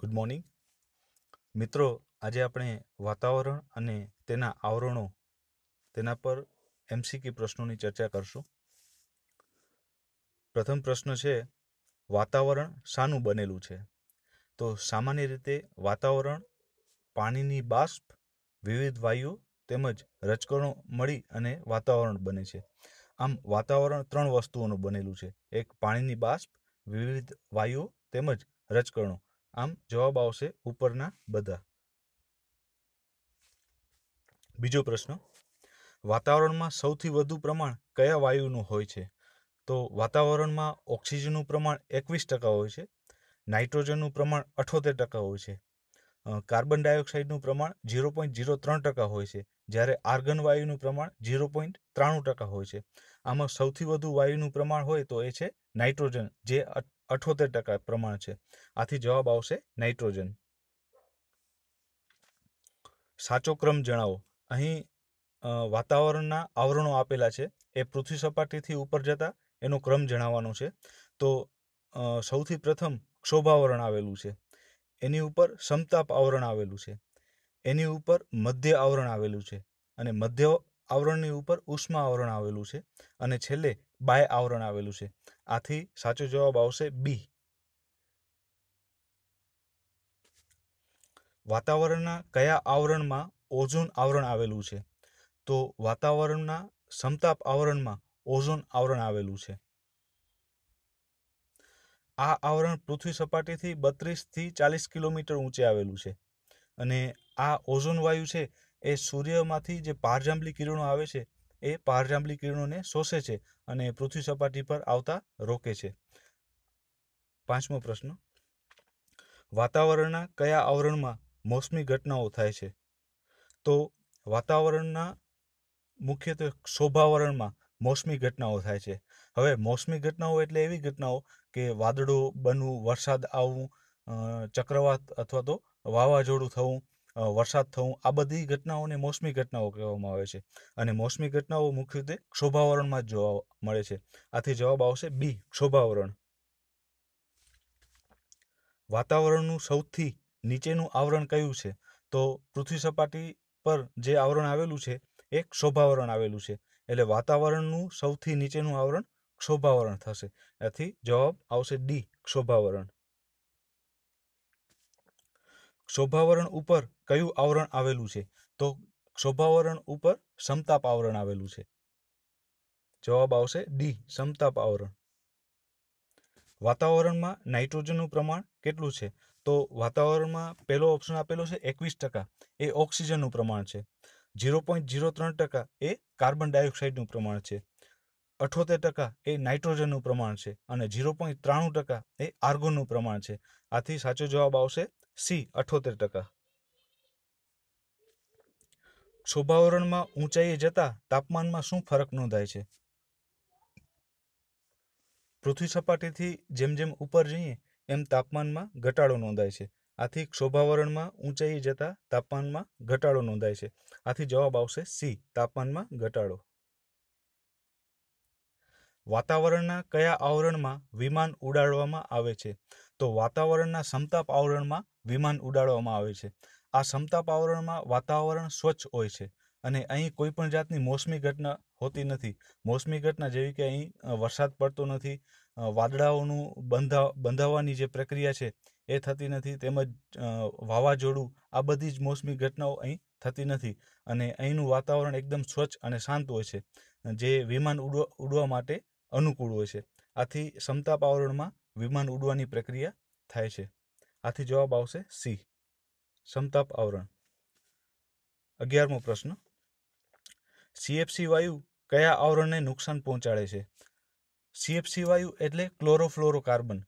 good morning મિત્રો આજે આપણે વાતાવરણ અને તેના આવરણો તેના પર એમસીક્યુ પ્રશ્નોની ચર્ચા કરશું પ્રથમ પ્રશ્ન છે વાતાવરણ શાનું બનેલું છે તો સામાન્ય રીતે વાતાવરણ પાણીની બાષ્પ વિવિધ વાયુ તેમજ રજકણો મળી અને વાતાવરણ બને છે આમ વાતાવરણ ત્રણ વસ્તુઓનું બનેલું છે એક પાણીની બાષ્પ વિવિધ વાયુઓ તેમજ રજકણો આમ જવાબ આવશે ઉપરના બધા બીજો પ્રશ્ન વાતાવરણમાં સૌથી વધુ પ્રમાણ કયા વાયુનું હોય છે તો વાતાવરણમાં ઓક્સિજનનું પ્રમાણ એકવીસ ટકા હોય છે નાઇટ્રોજનનું પ્રમાણ અઠોતેર ટકા હોય છે કાર્બન ડાયોક્સાઇડનું પ્રમાણ ઝીરો પોઈન્ટ ઝીરો ત્રણ ટકા હોય છે જ્યારે આર્ગન વાયુનું પ્રમાણ ઝીરો પોઈન્ટ ત્રાણું ટકા હોય છે આમાં સૌથી વધુ વાયુનું પ્રમાણ હોય તો એ છે નાઇટ્રોજન જે અઠોતેર ટકા પ્રમાણ છે આથી જવાબ આવશે નાઇટ્રોજન સાચો ક્રમ જણાવો અહીં વાતાવરણના આવરણો આપેલા છે એ પૃથ્વી સપાટીથી ઉપર જતા એનો ક્રમ જણાવવાનો છે તો સૌથી પ્રથમ ક્ષોભાવરણ આવેલું છે એની ઉપર સમતાપ આવરણ આવેલું છે એની ઉપર મધ્ય આવરણ આવેલું છે અને મધ્ય આવરણની ઉપર ઉષ્મા આવરણ આવેલું છે અને છેલ્લે બાય આવરણ આવેલું છે આથી સાચો જવાબ આવશે બી વાતાવરણના કયા આવરણમાં ઓઝોન આવરણ આવેલું છે તો વાતાવરણના સમતાપ આવરણમાં ઓઝોન આવરણ આવેલું છે આ આવરણ પૃથ્વી સપાટીથી બત્રીસથી ચાલીસ કિલોમીટર ઊંચે આવેલું છે અને આ ઓઝોન વાયુ છે એ સૂર્યમાંથી જે પારજાંબલી કિરણો આવે છે એ પારજાંબલી કિરણોને શોષે છે અને પૃથ્વી સપાટી પર આવતા રોકે છે પાંચમો પ્રશ્ન વાતાવરણના કયા આવરણમાં મોસમી ઘટનાઓ થાય છે તો વાતાવરણના મુખ્યત્વે શોભાવરણમાં મોસમી ઘટનાઓ થાય છે હવે મોસમી ઘટનાઓ એટલે એવી ઘટનાઓ કે વાદળો બનવું વરસાદ આવવું ચક્રવાત અથવા તો વાવાઝોડું થવું વરસાદ થવું આ બધી ઘટનાઓને મોસમી ઘટનાઓ કહેવામાં આવે છે અને મોસમી ઘટનાઓ મુખ્યત્વે ક્ષોભાવરણમાં જ જોવા મળે છે આથી જવાબ આવશે બી ક્ષોભાવરણ વાતાવરણનું સૌથી નીચેનું આવરણ કયું છે તો પૃથ્વી સપાટી પર જે આવરણ આવેલું છે એ ક્ષોભાવરણ આવેલું છે એટલે વાતાવરણનું સૌથી નીચેનું આવરણ ક્ષોભાવરણ થશે આથી જવાબ આવશે ડી ક્ષોભાવરણ શોભાવરણ ઉપર કયું આવરણ આવેલું છે તો શોભાવરણ ઉપર સમતાપ આવરણ આવેલું છે જવાબ આવશે ડી સમતાપ આવરણ વાતાવરણમાં નાઇટ્રોજનનું પ્રમાણ કેટલું છે તો વાતાવરણમાં પહેલો ઓપ્શન આપેલો છે એકવીસ ટકા એ ઓક્સિજનનું પ્રમાણ છે ઝીરો પોઈન્ટ ઝીરો ત્રણ ટકા એ કાર્બન ડાયોક્સાઇડનું પ્રમાણ છે અઠોતેર ટકા એ નાઇટ્રોજનનું પ્રમાણ છે અને ઝીરો પોઈન્ટ ત્રાણું ટકા એ આર્ગોનનું પ્રમાણ છે આથી સાચો જવાબ આવશે સી અઠોતેર ટકા શોભાવરણમાં ઊંચાઈએ જતા તાપમાનમાં શું ફરક નોંધાય છે પૃથ્વી સપાટીથી જેમ જેમ ઉપર જઈએ એમ તાપમાનમાં ઘટાડો નોંધાય છે આથી ક્ષોભાવરણમાં ઊંચાઈ જતાં તાપમાનમાં ઘટાડો નોંધાય છે આથી જવાબ આવશે સી તાપમાનમાં ઘટાડો વાતાવરણના કયા આવરણમાં વિમાન ઉડાડવામાં આવે છે તો વાતાવરણના સમતાપ આવરણમાં વિમાન ઉડાડવામાં આવે છે આ સમતાપ આવરણમાં વાતાવરણ સ્વચ્છ હોય છે અને અહીં કોઈ પણ જાતની મોસમી ઘટના હોતી નથી મોસમી ઘટના જેવી કે અહીં વરસાદ પડતો નથી વાદળાઓનું બંધા બંધાવવાની જે પ્રક્રિયા છે એ થતી નથી તેમજ વાવાઝોડું આ બધી જ મોસમી ઘટનાઓ અહીં થતી નથી અને અહીંનું વાતાવરણ એકદમ સ્વચ્છ અને શાંત હોય છે જે વિમાન ઉડવા ઉડવા માટે અનુકૂળ હોય છે આથી ક્ષમતા પાવરણમાં વિમાન ઉડવાની પ્રક્રિયા થાય છે આથી જવાબ આવશે સી સમતાપ આવરણ અગિયારમો પ્રશ્ન સીએફસી વાયુ કયા આવરણને નુકસાન પહોંચાડે છે સીએફસી વાયુ એટલે ક્લોરોફ્લોરોકાર્બન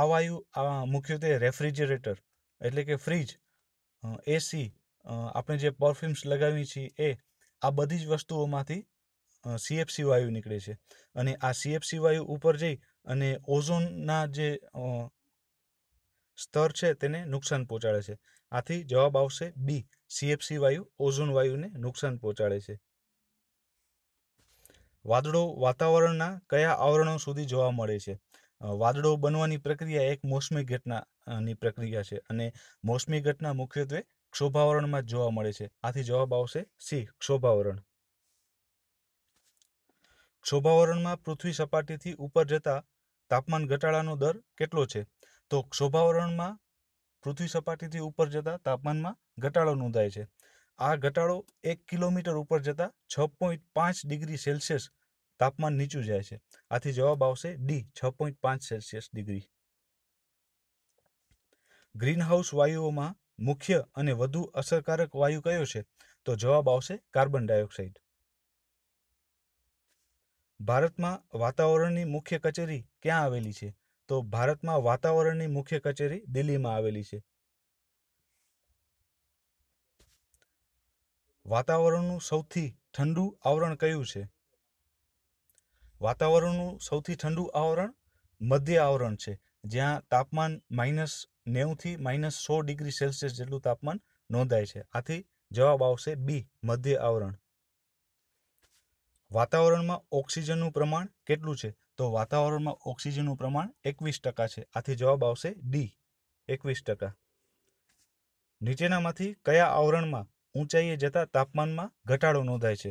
આ વાયુ આ મુખ્યત્વે રેફ્રિજરેટર એટલે કે ફ્રીજ એસી આપણે જે પરફ્યુમ્સ લગાવીએ છીએ એ આ બધી જ વસ્તુઓમાંથી સીએફસી વાયુ નીકળે છે અને આ સીએફસી વાયુ ઉપર જઈ અને ઓઝોનના જે સ્તર છે તેને નુકસાન પહોંચાડે છે આથી જવાબ આવશે બી સીએફસી વાયુ ઓઝોન વાયુને નુકસાન પહોંચાડે છે વાદળો વાતાવરણના કયા આવરણો સુધી જોવા મળે છે વાદળો બનવાની પ્રક્રિયા એક મોસમી ઘટનાની પ્રક્રિયા છે અને મોસમી ઘટના મુખ્યત્વે ક્ષોભાવરણમાં જોવા મળે છે આથી જવાબ આવશે સી ક્ષોભાવરણ ક્ષોભાવરણમાં પૃથ્વી સપાટીથી ઉપર જતા તાપમાન ઘટાડાનો દર કેટલો છે તો ક્ષોભાવરણમાં પૃથ્વી સપાટીથી ઉપર જતા તાપમાનમાં ઘટાડો નોંધાય છે આ ઘટાડો એક કિલોમીટર ઉપર જતાં છ પોઈન્ટ પાંચ ડિગ્રી સેલ્સિયસ તાપમાન નીચું જાય છે આથી જવાબ આવશે ડી છ પોઈન્ટ પાંચ સેલ્સિયસ ડિગ્રી ગ્રીનહાઉસ વાયુઓમાં મુખ્ય અને વધુ અસરકારક વાયુ કયો છે તો જવાબ આવશે કાર્બન ડાયોક્સાઇડ ભારતમાં વાતાવરણની મુખ્ય કચેરી ક્યાં આવેલી છે તો ભારતમાં વાતાવરણની મુખ્ય કચેરી દિલ્હીમાં આવેલી છે વાતાવરણનું સૌથી ઠંડુ આવરણ કયું છે વાતાવરણનું સૌથી ઠંડુ આવરણ મધ્ય આવરણ છે જ્યાં તાપમાન માઇનસ નેવુંથી માઇનસ સો ડિગ્રી સેલ્સિયસ જેટલું તાપમાન નોંધાય છે આથી જવાબ આવશે બી મધ્ય આવરણ વાતાવરણમાં ઓક્સિજનનું પ્રમાણ કેટલું છે તો વાતાવરણમાં ઓક્સિજનનું પ્રમાણ એકવીસ ટકા છે આથી જવાબ આવશે ડી એકવીસ ટકા નીચેનામાંથી કયા આવરણમાં ઊંચાઈએ જતા તાપમાનમાં ઘટાડો નોંધાય છે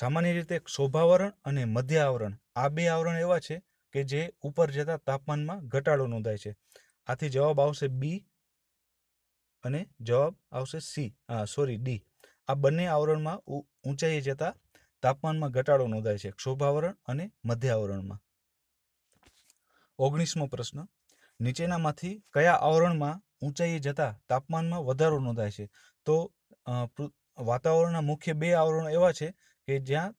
સામાન્ય રીતે શોભાવરણ અને મધ્ય આવરણ આ બે આવરણ એવા છે કે જે ઉપર જતા તાપમાનમાં ઘટાડો નોંધાય છે આથી જવાબ આવશે બી અને જવાબ આવશે સી સોરી ડી આ બંને આવરણમાં ઊંચાઈએ જતા તાપમાનમાં ઘટાડો નોંધાય છે ક્ષોભાવરણ અને મધ્ય આવરણમાં ઓગણીસમો પ્રશ્ન નીચેનામાંથી કયા આવરણમાં ઊંચાઈએ જતાં તાપમાનમાં વધારો નોંધાય છે તો વાતાવરણના મુખ્ય બે આવરણો એવા છે કે જ્યાં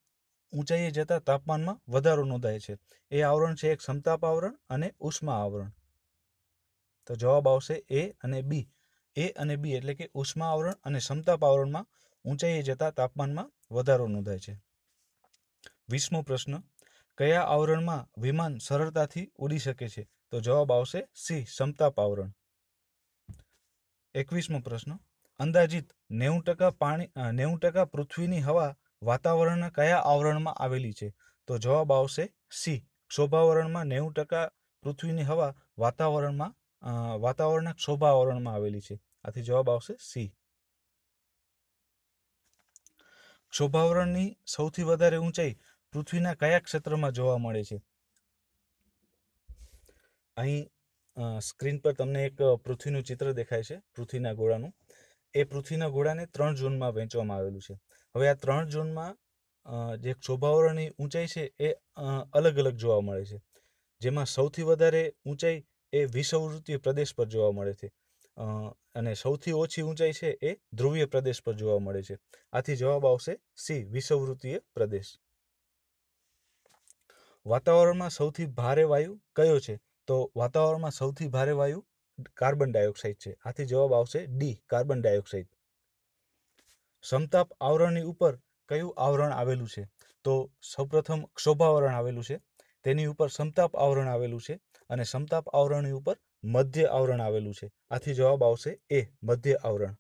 ઊંચાઈએ જતાં તાપમાનમાં વધારો નોંધાય છે એ આવરણ છે એક સમતાપ આવરણ અને ઉષ્મા આવરણ તો જવાબ આવશે એ અને બી એ અને બી એટલે કે ઉષ્મા આવરણ અને સમતાપ આવરણમાં ઊંચાઈએ જતા તાપમાનમાં વધારો નોંધાય છે વીસમો પ્રશ્ન કયા આવરણમાં વિમાન સરળતાથી ઉડી શકે છે તો જવાબ આવશે સી સમતાપ આવરણ એકવીસમો પ્રશ્ન અંદાજિત નેવું ટકા પાણી નેવું ટકા પૃથ્વીની હવા વાતાવરણના કયા આવરણમાં આવેલી છે તો જવાબ આવશે સી શોભાવરણમાં નેવું ટકા પૃથ્વીની હવા વાતાવરણમાં વાતાવરણના શોભાવરણમાં આવેલી છે આથી જવાબ આવશે સી શોભાવરણની સૌથી વધારે ઊંચાઈ પૃથ્વીના કયા ક્ષેત્રમાં જોવા મળે છે અહીં સ્ક્રીન પર તમને એક પૃથ્વીનું ચિત્ર દેખાય છે પૃથ્વીના ઘોડાનું એ પૃથ્વીના ઘોડાને ત્રણ ઝોનમાં વહેંચવામાં આવેલું છે હવે આ ત્રણ ઝોનમાં જે શોભાવરણની ઊંચાઈ છે એ અલગ અલગ જોવા મળે છે જેમાં સૌથી વધારે ઊંચાઈ એ વિષવૃત્તિય પ્રદેશ પર જોવા મળે છે અને સૌથી ઓછી ઊંચાઈ છે એ ધ્રુવીય પ્રદેશ પર જોવા મળે છે આથી જવાબ આવશે સી વિષુવવૃત્તીય પ્રદેશ વાતાવરણમાં સૌથી ભારે વાયુ કયો છે તો વાતાવરણમાં સૌથી ભારે વાયુ કાર્બન ડાયોક્સાઇડ છે આથી જવાબ આવશે ડી કાર્બન ડાયોક્સાઇડ સમતાપ આવરણની ઉપર કયું આવરણ આવેલું છે તો સૌપ્રથમ ક્ષોભાવરણ આવેલું છે તેની ઉપર સમતાપ આવરણ આવેલું છે અને સમતાપ આવરણની ઉપર મધ્ય આવરણ આવેલું છે આથી જવાબ આવશે એ મધ્ય આવરણ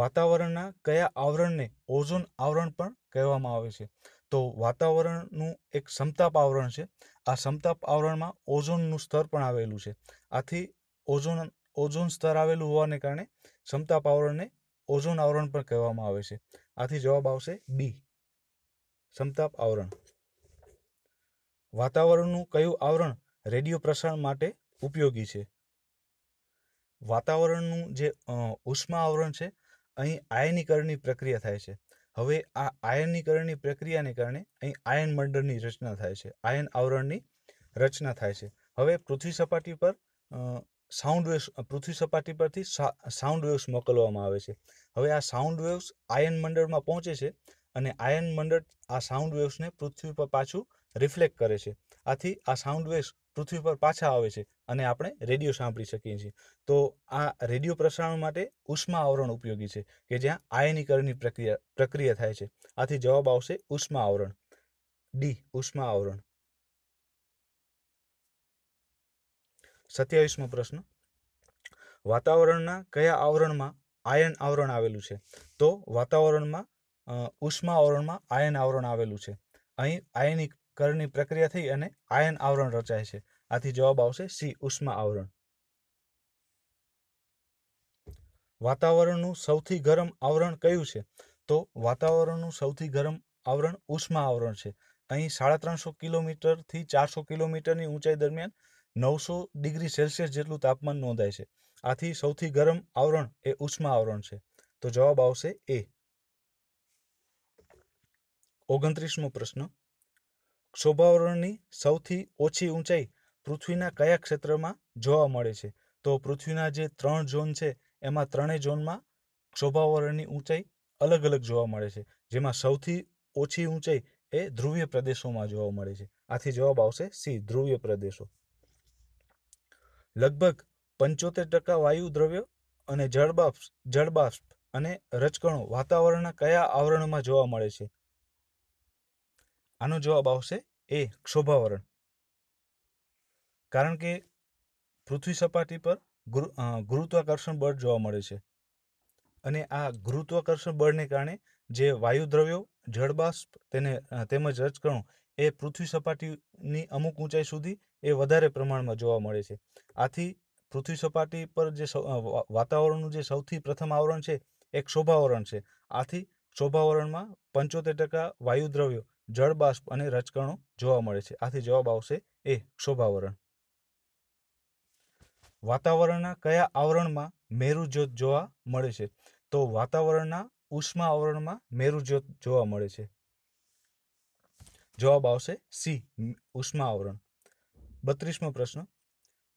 વાતાવરણના કયા આવરણને ઓઝોન આવરણ પણ કહેવામાં આવે છે તો વાતાવરણનું એક સમતાપ આવરણ છે આ સમતાપ આવરણમાં ઓઝોનનું સ્તર પણ આવેલું છે આથી ઓઝોન ઓઝોન સ્તર આવેલું હોવાને કારણે સમતાપ આવરણને ઓઝોન આવરણ પણ કહેવામાં આવે છે આથી જવાબ આવશે બી સમતાપ આવરણ વાતાવરણનું કયું આવરણ રેડિયો પ્રસારણ માટે ઉપયોગી છે વાતાવરણનું જે ઉષ્મા આવરણ છે અહીં આયનીકરણની પ્રક્રિયા થાય છે હવે આ આયનીકરણની પ્રક્રિયાને કારણે અહીં આયન મંડળની રચના થાય છે આયન આવરણની રચના થાય છે હવે પૃથ્વી સપાટી પર સાઉન્ડ વેવ્સ પૃથ્વી સપાટી પરથી સાઉન્ડ વેવ્સ મોકલવામાં આવે છે હવે આ સાઉન્ડ વેવ્સ આયન મંડળમાં પહોંચે છે અને આયન મંડળ આ સાઉન્ડ વેવ્સને પૃથ્વી પર પાછું રિફ્લેક્ટ કરે છે આથી આ સાઉન્ડ વેવ્સ પૃથ્વી પર પાછા આવે છે અને આપણે રેડિયો સાંભળી શકીએ છીએ તો આ રેડિયો પ્રસારણ માટે ઉષ્મા આવરણ ઉપયોગી છે કે જ્યાં આયનીકરણની પ્રક્રિયા પ્રક્રિયા થાય છે આથી જવાબ આવશે ઉષ્મા આવરણ ડી ઉષ્મા આવરણ સત્યાવીસમો પ્રશ્ન વાતાવરણના કયા આવરણમાં આયન આવરણ આવેલું છે તો વાતાવરણમાં ઉષ્મા આવરણમાં આયન આવરણ આવેલું છે અહીં આયનિક કરની પ્રક્રિયા થઈ અને આયન આવરણ રચાય છે આથી જવાબ આવશે સી ઉષ્મા આવરણ વાતાવરણનું સૌથી ગરમ આવરણ કયું છે તો વાતાવરણનું સૌથી ગરમ આવરણ ઉષ્મા આવરણ છે અહીં સાડા ત્રણસો કિલોમીટરથી ચારસો કિલોમીટરની ઊંચાઈ દરમિયાન નવસો ડિગ્રી સેલ્સિયસ જેટલું તાપમાન નોંધાય છે આથી સૌથી ગરમ આવરણ એ ઉષ્મા આવરણ છે તો જવાબ આવશે એ ઓગણત્રીસમો પ્રશ્ન શોભાવરણની સૌથી ઓછી ઊંચાઈ પૃથ્વીના કયા ક્ષેત્રમાં જોવા મળે છે તો પૃથ્વીના જે ત્રણ ઝોન છે એમાં ત્રણેય ઝોનમાં શોભાવરણની ઊંચાઈ અલગ અલગ જોવા મળે છે જેમાં સૌથી ઓછી ઊંચાઈ એ ધ્રુવીય પ્રદેશોમાં જોવા મળે છે આથી જવાબ આવશે સી ધ્રુવીય પ્રદેશો લગભગ પંચોતેર ટકા વાયુ દ્રવ્ય અને જળબાષ્પ જળબાષ્પ અને રજકણો વાતાવરણના કયા આવરણમાં જોવા મળે છે આનો જવાબ આવશે એ ક્ષોભાવરણ કારણ કે પૃથ્વી સપાટી પર ગુરુત્વાકર્ષણ બળ જોવા મળે છે અને આ ગુરુત્વાકર્ષણ બળને કારણે જે વાયુ દ્રવ્યો જળબાષ્પ તેને તેમજ રજકણો એ પૃથ્વી સપાટીની અમુક ઊંચાઈ સુધી એ વધારે પ્રમાણમાં જોવા મળે છે આથી પૃથ્વી સપાટી પર જે વાતાવરણનું જે સૌથી પ્રથમ આવરણ છે એ શોભાવરણ છે આથી શોભાવરણમાં પંચોતેર ટકા વાયુ દ્રવ્યો જળબાષ્પ અને રજકણો જોવા મળે છે આથી જવાબ આવશે એ શોભાવરણ વાતાવરણના કયા આવરણમાં મેરુજ્યોત જોવા મળે છે તો વાતાવરણના ઉષ્મા આવરણમાં મેરુજ્યોત જોવા મળે છે જવાબ આવશે સી ઉષ્મા આવરણ બત્રીસમો પ્રશ્ન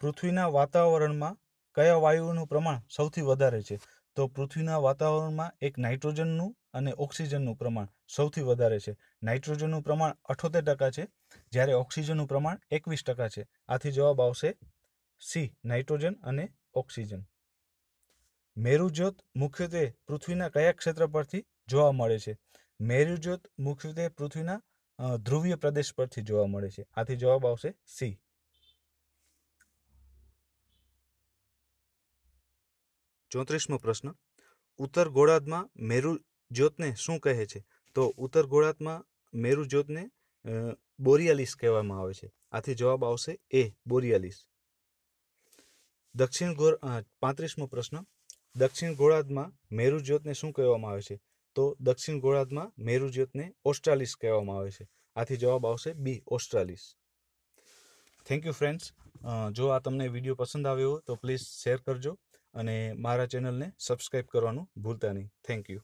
પૃથ્વીના વાતાવરણમાં કયા વાયુઓનું પ્રમાણ સૌથી વધારે છે તો પૃથ્વીના વાતાવરણમાં એક નાઇટ્રોજનનું અને ઓક્સિજનનું પ્રમાણ સૌથી વધારે છે નાઇટ્રોજનનું પ્રમાણ અઠોતેર ટકા છે જ્યારે ઓક્સિજનનું પ્રમાણ એકવીસ ટકા છે આથી જવાબ આવશે સી નાઇટ્રોજન અને ઓક્સિજન મેરુજ્યોત મુખ્યત્વે પૃથ્વીના કયા ક્ષેત્ર પરથી જોવા મળે છે મેરુજ્યોત મુખ્યત્વે પૃથ્વીના ધ્રુવીય પ્રદેશ પરથી જોવા મળે છે આથી જવાબ આવશે સી ચોત્રીસમો પ્રશ્ન ઉત્તર ગોળાર્ધમાં મેરુ જ્યોતને શું કહે છે તો ઉત્તર ગોળાર્ધમાં મેરુ જ્યોતને બોરિયાલિસ કહેવામાં આવે છે આથી જવાબ આવશે એ બોરિયાલિસ દક્ષિણ ગોળ પાંત્રીસમો પ્રશ્ન દક્ષિણ ગોળાર્ધમાં મેરુ જ્યોતને શું કહેવામાં આવે છે તો દક્ષિણ ગોળાર્ધમાં મેરુ જ્યોતને ઓસ્ટ્રાલિસ કહેવામાં આવે છે આથી જવાબ આવશે B australis thank you friends જો આ તમને વિડીયો પસંદ આવ્યો હોય તો પ્લીઝ શેર કરજો અને મારા ચેનલને સબસ્ક્રાઈબ કરવાનું ભૂલતા નહીં થેન્ક યુ